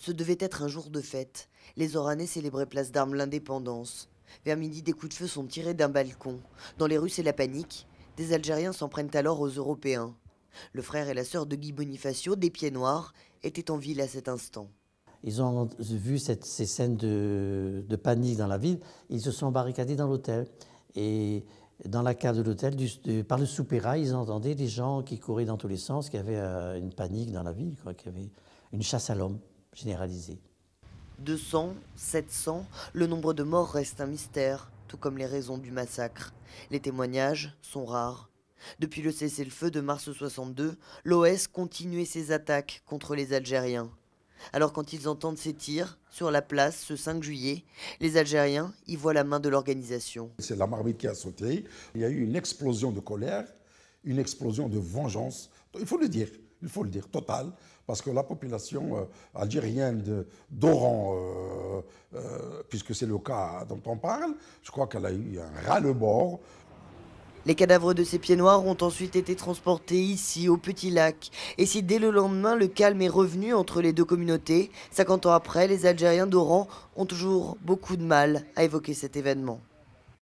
Ce devait être un jour de fête. Les Oranais célébraient place d'armes l'indépendance. Vers midi, des coups de feu sont tirés d'un balcon. Dans les rues, c'est la panique. Des Algériens s'en prennent alors aux Européens. Le frère et la sœur de Guy Bonifacio, des Pieds Noirs, étaient en ville à cet instant. Ils ont vu ces scènes de, panique dans la ville. Ils se sont barricadés dans l'hôtel. Et dans la cave de l'hôtel, par le soupéra, ils entendaient des gens qui couraient dans tous les sens, qu'il y avait euh, une panique dans la ville, qu'il avait une chasse à l'homme. 200, 700, le nombre de morts reste un mystère, tout comme les raisons du massacre. Les témoignages sont rares. Depuis le cessez-le-feu de mars 62, l'OS continuait ses attaques contre les Algériens. Alors quand ils entendent ces tirs sur la place ce 5 juillet, les Algériens y voient la main de l'organisation. C'est la marmite qui a sauté. Il y a eu une explosion de colère, une explosion de vengeance. Il faut le dire il faut le dire, total, parce que la population euh, algérienne d'Oran, euh, euh, puisque c'est le cas dont on parle, je crois qu'elle a eu un ras-le-bord. Les cadavres de ces pieds noirs ont ensuite été transportés ici, au Petit Lac. Et si dès le lendemain, le calme est revenu entre les deux communautés, 50 ans après, les Algériens d'Oran ont toujours beaucoup de mal à évoquer cet événement.